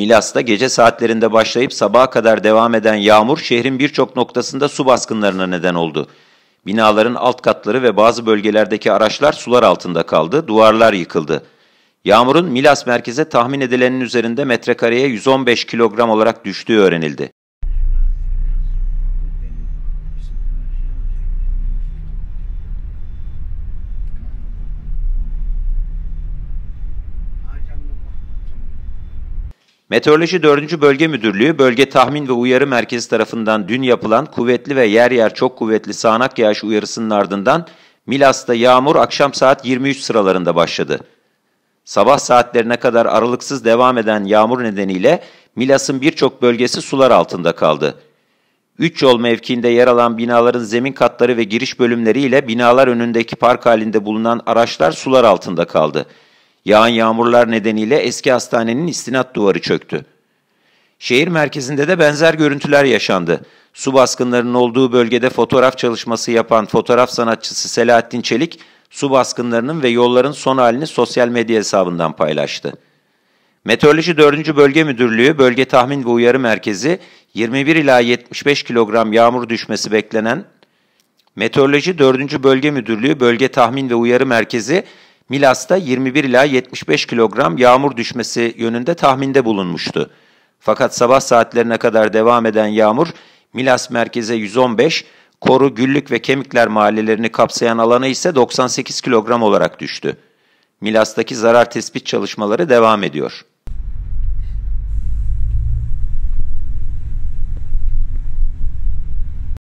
Milas'ta gece saatlerinde başlayıp sabaha kadar devam eden yağmur şehrin birçok noktasında su baskınlarına neden oldu. Binaların alt katları ve bazı bölgelerdeki araçlar sular altında kaldı, duvarlar yıkıldı. Yağmurun Milas merkeze tahmin edilenin üzerinde metrekareye 115 kilogram olarak düştüğü öğrenildi. Meteoroloji 4. Bölge Müdürlüğü, Bölge Tahmin ve Uyarı Merkezi tarafından dün yapılan kuvvetli ve yer yer çok kuvvetli sağanak yağış uyarısının ardından Milas'ta yağmur akşam saat 23 sıralarında başladı. Sabah saatlerine kadar aralıksız devam eden yağmur nedeniyle Milas'ın birçok bölgesi sular altında kaldı. Üç yol mevkiinde yer alan binaların zemin katları ve giriş bölümleriyle binalar önündeki park halinde bulunan araçlar sular altında kaldı. Yağan yağmurlar nedeniyle eski hastanenin istinat duvarı çöktü. Şehir merkezinde de benzer görüntüler yaşandı. Su baskınlarının olduğu bölgede fotoğraf çalışması yapan fotoğraf sanatçısı Selahattin Çelik, su baskınlarının ve yolların son halini sosyal medya hesabından paylaştı. Meteoroloji 4. Bölge Müdürlüğü Bölge Tahmin ve Uyarı Merkezi 21 ila 75 kilogram yağmur düşmesi beklenen Meteoroloji 4. Bölge Müdürlüğü Bölge Tahmin ve Uyarı Merkezi Milas'ta 21 ila 75 kilogram yağmur düşmesi yönünde tahminde bulunmuştu. Fakat sabah saatlerine kadar devam eden yağmur Milas merkeze 115, Koru, Güllük ve Kemikler mahallelerini kapsayan alana ise 98 kilogram olarak düştü. Milas'taki zarar tespit çalışmaları devam ediyor.